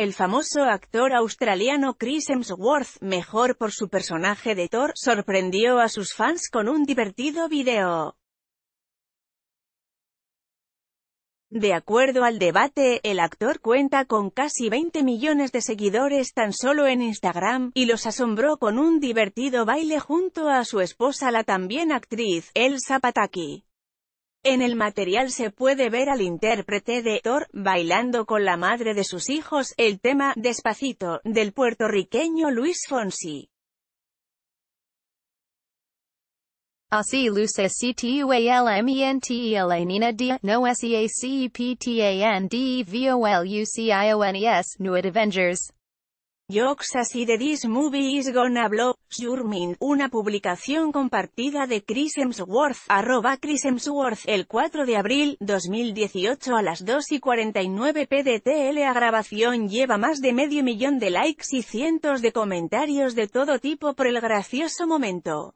El famoso actor australiano Chris Hemsworth, mejor por su personaje de Thor, sorprendió a sus fans con un divertido video. De acuerdo al debate, el actor cuenta con casi 20 millones de seguidores tan solo en Instagram, y los asombró con un divertido baile junto a su esposa la también actriz, Elsa Pataki. En el material se puede ver al intérprete de Thor bailando con la madre de sus hijos el tema Despacito del puertorriqueño Luis Fonsi. Jokes de this movie is gonna blow your mind. Una publicación compartida de Chris Hemsworth, arroba Chris el 4 de abril 2018 a las 2 y 49 pdt. La grabación lleva más de medio millón de likes y cientos de comentarios de todo tipo por el gracioso momento.